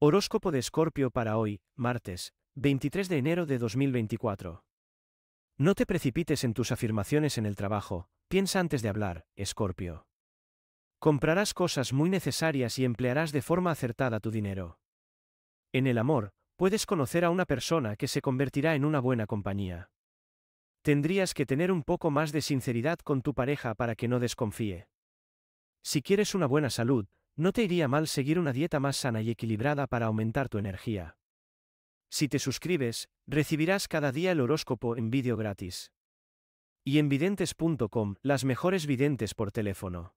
Horóscopo de Escorpio para hoy, martes, 23 de enero de 2024. No te precipites en tus afirmaciones en el trabajo, piensa antes de hablar, Escorpio. Comprarás cosas muy necesarias y emplearás de forma acertada tu dinero. En el amor, puedes conocer a una persona que se convertirá en una buena compañía. Tendrías que tener un poco más de sinceridad con tu pareja para que no desconfíe. Si quieres una buena salud, no te iría mal seguir una dieta más sana y equilibrada para aumentar tu energía. Si te suscribes, recibirás cada día el horóscopo en vídeo gratis. Y en videntes.com, las mejores videntes por teléfono.